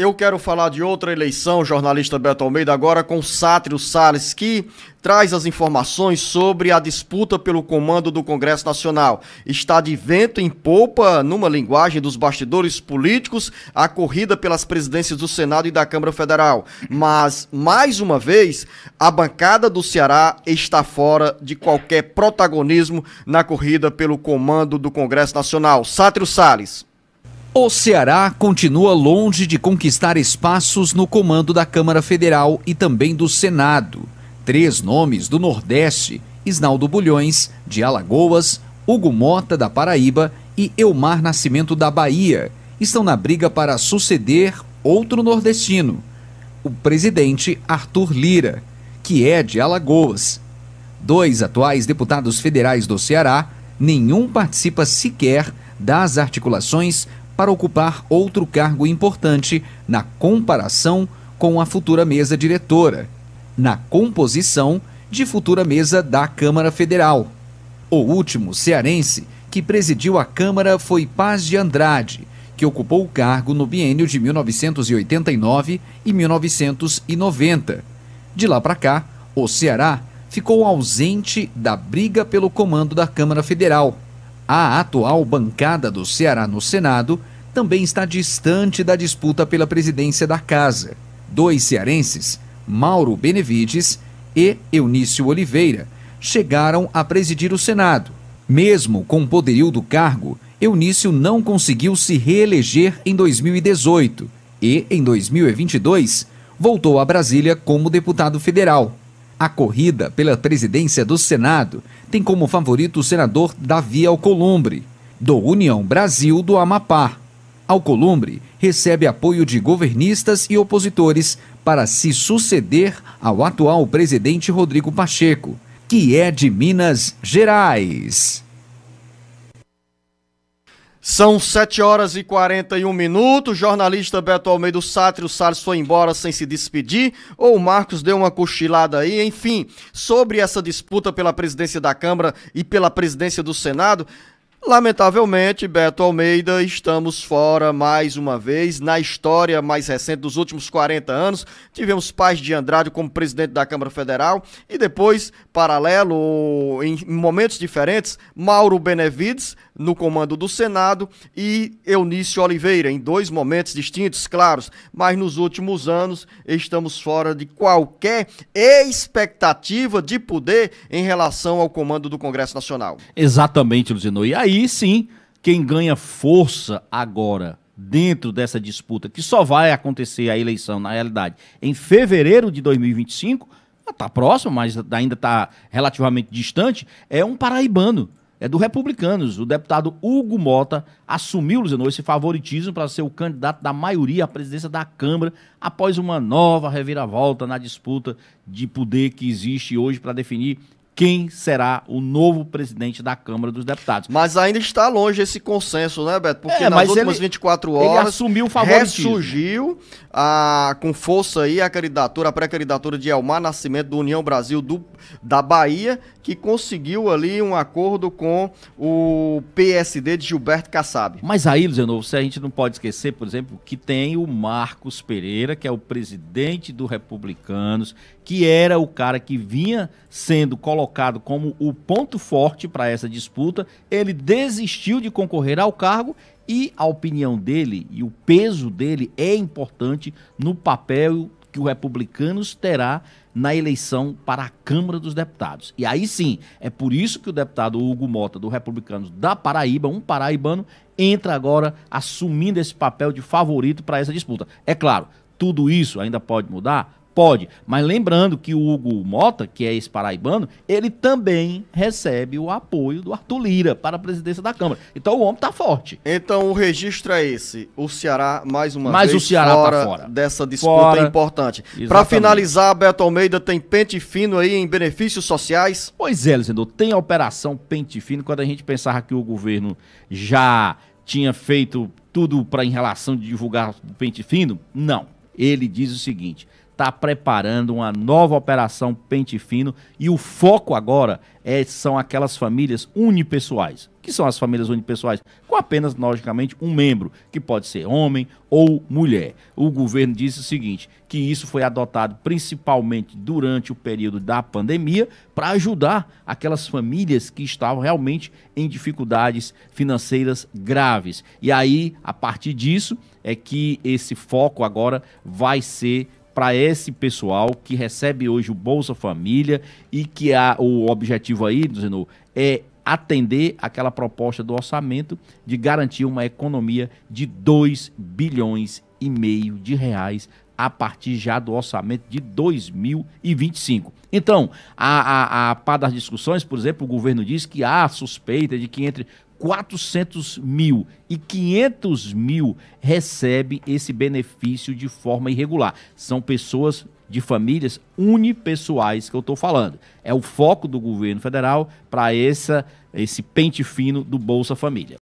Eu quero falar de outra eleição, jornalista Beto Almeida, agora com Sátrio Salles, que traz as informações sobre a disputa pelo comando do Congresso Nacional. Está de vento em polpa, numa linguagem dos bastidores políticos, a corrida pelas presidências do Senado e da Câmara Federal. Mas, mais uma vez, a bancada do Ceará está fora de qualquer protagonismo na corrida pelo comando do Congresso Nacional. Sátrio Salles. O Ceará continua longe de conquistar espaços no comando da Câmara Federal e também do Senado. Três nomes do Nordeste, Isnaldo Bulhões, de Alagoas, Hugo Mota, da Paraíba e Elmar Nascimento, da Bahia, estão na briga para suceder outro nordestino, o presidente Arthur Lira, que é de Alagoas. Dois atuais deputados federais do Ceará, nenhum participa sequer das articulações para ocupar outro cargo importante na comparação com a futura mesa diretora, na composição de futura mesa da Câmara Federal. O último cearense que presidiu a Câmara foi Paz de Andrade, que ocupou o cargo no biênio de 1989 e 1990. De lá para cá, o Ceará ficou ausente da briga pelo comando da Câmara Federal. A atual bancada do Ceará no Senado também está distante da disputa pela presidência da casa. Dois cearenses, Mauro Benevides e Eunício Oliveira, chegaram a presidir o Senado. Mesmo com o poderio do cargo, Eunício não conseguiu se reeleger em 2018 e, em 2022, voltou a Brasília como deputado federal. A corrida pela presidência do Senado tem como favorito o senador Davi Alcolumbre, do União Brasil do Amapá, Alcolumbre recebe apoio de governistas e opositores para se suceder ao atual presidente Rodrigo Pacheco, que é de Minas Gerais. São 7 horas e 41 minutos. jornalista Beto Almeida o Sátrio Salles foi embora sem se despedir, ou o Marcos deu uma cochilada aí. Enfim, sobre essa disputa pela presidência da Câmara e pela presidência do Senado, Lamentavelmente, Beto Almeida, estamos fora mais uma vez. Na história mais recente dos últimos 40 anos, tivemos Paz de Andrade como presidente da Câmara Federal e depois, paralelo, em momentos diferentes, Mauro Benevides no comando do Senado e Eunício Oliveira, em dois momentos distintos, claros, mas nos últimos anos estamos fora de qualquer expectativa de poder em relação ao comando do Congresso Nacional. Exatamente, Luzino. E aí sim, quem ganha força agora dentro dessa disputa, que só vai acontecer a eleição, na realidade, em fevereiro de 2025, está próximo, mas ainda está relativamente distante, é um paraibano é do Republicanos. O deputado Hugo Mota assumiu, Luziano, esse favoritismo para ser o candidato da maioria à presidência da Câmara após uma nova reviravolta na disputa de poder que existe hoje para definir quem será o novo presidente da Câmara dos Deputados. Mas ainda está longe esse consenso, né, Beto? Porque é, nas últimas ele, 24 horas ele assumiu o favoritismo. ressurgiu a, ah, com força aí a candidatura, a pré-candidatura de Elmar Nascimento do União Brasil do, da Bahia, que conseguiu ali um acordo com o PSD de Gilberto Kassab. Mas aí, Luiz Novo, se a gente não pode esquecer, por exemplo, que tem o Marcos Pereira, que é o presidente do Republicanos, que era o cara que vinha sendo colocado como o ponto forte para essa disputa, ele desistiu de concorrer ao cargo e a opinião dele e o peso dele é importante no papel que o Republicanos terá na eleição para a Câmara dos Deputados. E aí sim, é por isso que o deputado Hugo Mota, do Republicanos da Paraíba, um paraibano, entra agora assumindo esse papel de favorito para essa disputa. É claro, tudo isso ainda pode mudar, Pode. Mas lembrando que o Hugo Mota, que é ex-paraibano, ele também recebe o apoio do Arthur Lira para a presidência da Câmara. Então o homem está forte. Então o registro é esse. O Ceará, mais uma Mas vez, o Ceará tá fora, tá fora. dessa disputa fora. importante. Para finalizar, Beto Almeida tem pente fino aí em benefícios sociais? Pois é, Luciano, tem a operação pente fino. Quando a gente pensava que o governo já tinha feito tudo para em relação de divulgar o pente fino, não. Ele diz o seguinte está preparando uma nova operação Pente Fino e o foco agora é, são aquelas famílias unipessoais. Que são as famílias unipessoais? Com apenas, logicamente, um membro, que pode ser homem ou mulher. O governo disse o seguinte: que isso foi adotado principalmente durante o período da pandemia para ajudar aquelas famílias que estavam realmente em dificuldades financeiras graves. E aí, a partir disso, é que esse foco agora vai ser para esse pessoal que recebe hoje o Bolsa Família e que a, o objetivo aí, Zeno, é atender aquela proposta do orçamento de garantir uma economia de 2 bilhões e meio de reais a partir já do orçamento de 2025. Então, a, a, a par das discussões, por exemplo, o governo diz que há suspeita de que entre 400 mil e 500 mil recebe esse benefício de forma irregular. São pessoas de famílias unipessoais que eu estou falando. É o foco do governo federal para esse pente fino do Bolsa Família.